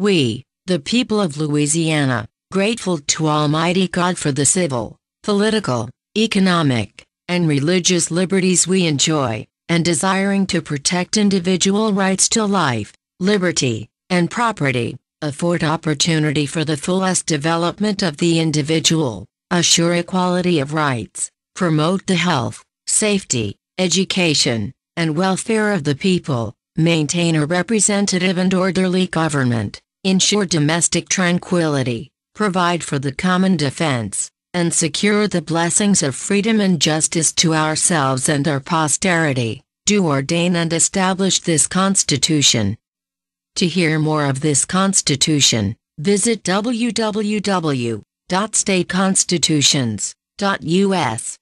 We, the people of Louisiana, grateful to Almighty God for the civil, political, economic, and religious liberties we enjoy, and desiring to protect individual rights to life, liberty, and property, afford opportunity for the fullest development of the individual, assure equality of rights, promote the health, safety, education, and welfare of the people, maintain a representative and orderly government ensure domestic tranquility, provide for the common defense, and secure the blessings of freedom and justice to ourselves and our posterity, do ordain and establish this Constitution. To hear more of this Constitution, visit www.stateconstitutions.us.